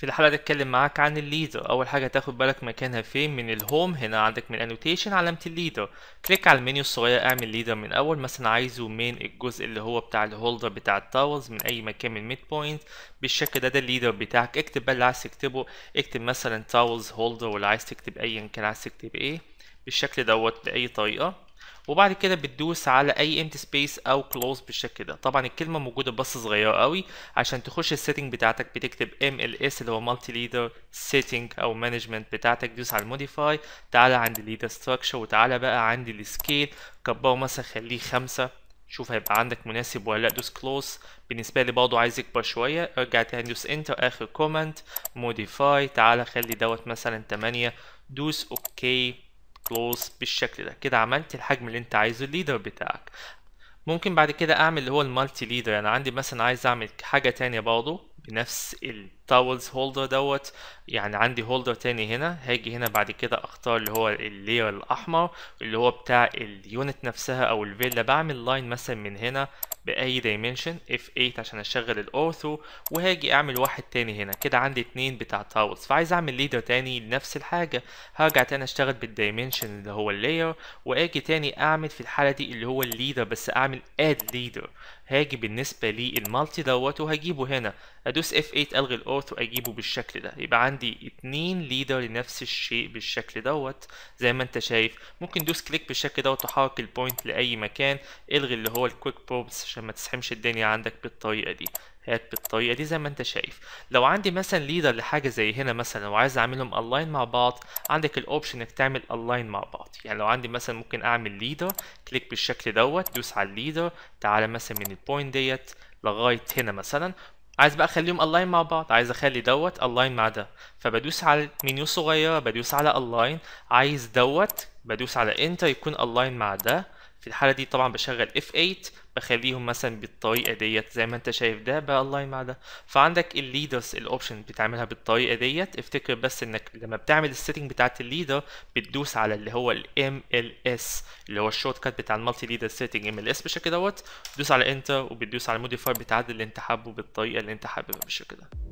في الحلقه دي اتكلم معاك عن الليدر اول حاجه تاخد بالك مكانها فين من الهوم هنا عندك من الانوتيشن علامه الليدر كليك على المنيو الصغير اعمل ليدر من اول مثلا عايزه من الجزء اللي هو بتاع الهولدر بتاع التاورز من اي مكان من ميد بوينت بالشكل ده ده الليدر بتاعك اكتب بقى اللي عايز تكتبه اكتب مثلا تاورز هولدر ولا عايز تكتب ايا كان عايز تكتب ايه بالشكل دوت باي طريقه وبعد كده بتدوس على اي امتي سبيس او كلوز بالشكل ده طبعا الكلمه موجوده بس صغيره قوي عشان تخش السيتنج بتاعتك بتكتب ام ال اس اللي هو مالتي ليدر سيتنج او مانجمنت بتاعتك دوس على الموديفاي تعالى عند ليدر ستراكشر وتعالى بقى عند السكيل كبره مثلا خليه خمسة شوف هيبقى عندك مناسب ولا لا دوس كلوز بالنسبه لي برضه عايز يكبر شويه ارجع تاني دوس انتر اخر كومنت موديفاي تعالى خلي دوت مثلا 8 دوس اوكي كلوز بالشكل ده كده عملت الحجم اللي انت عايزه الليدر بتاعك ممكن بعد كده اعمل اللي هو المالتي ليدر يعني عندي مثلا عايز اعمل حاجة تانية برضه بنفس التاولز هولدر دوت يعني عندي هولدر تاني هنا هاجي هنا بعد كده اختار اللي هو اللير الاحمر اللي هو بتاع اليونت نفسها او الفيلا بعمل لاين مثلا من هنا باي دايمنشن اف 8 عشان اشغل الاورثو وهاجي اعمل واحد تاني هنا كده عندي اتنين بتاع تاوس فعايز اعمل ليدر تاني لنفس الحاجه هرجع تاني اشتغل بالدايمنشن اللي هو اللاير واجي تاني اعمل في الحاله دي اللي هو الليدر بس اعمل اد ليدر هاجي بالنسبه المالتي دوت وهجيبه هنا ادوس اف 8 الغي الاورثو اجيبه بالشكل ده يبقى عندي اتنين ليدر لنفس الشيء بالشكل دوت زي ما انت شايف ممكن دوس كليك بالشكل دوت وحرك البوينت لاي مكان الغي اللي هو الكويك بروبس عشان ما تسحمش الدنيا عندك بالطريقه دي هات بالطريقه دي زي ما انت شايف لو عندي مثلا ليدر لحاجه زي هنا مثلا وعايز اعملهم الاين مع بعض عندك الاوبشن انك تعمل الاين مع بعض يعني لو عندي مثلا ممكن اعمل ليدر كليك بالشكل دوت دوس على الليدر تعالى مثلا من البوينت ديت لغايه هنا مثلا عايز بقى اخليهم الاين مع بعض عايز اخلي دوت الاين مع ده فبدوس على منيو صغيره بدوس على الاين عايز دوت بدوس على انتر يكون الاين مع ده في الحاله دي طبعا بشغل F8 بخليهم مثلا بالطريقه ديت زي ما انت شايف ده بقى بالاين مع ده فعندك الليدرز الاوبشن بتعملها بالطريقه ديت افتكر بس انك لما بتعمل السيتنج بتاعت الليدر بتدوس على اللي هو ال MLS اللي هو الشورت كات بتاع المالتي ليدر سيتنج MLS بالشكل دوت تدوس على انتر وبتدوس على الموديفاير بتاع اللي انت حابه بالطريقه اللي انت حاببها بالشكل ده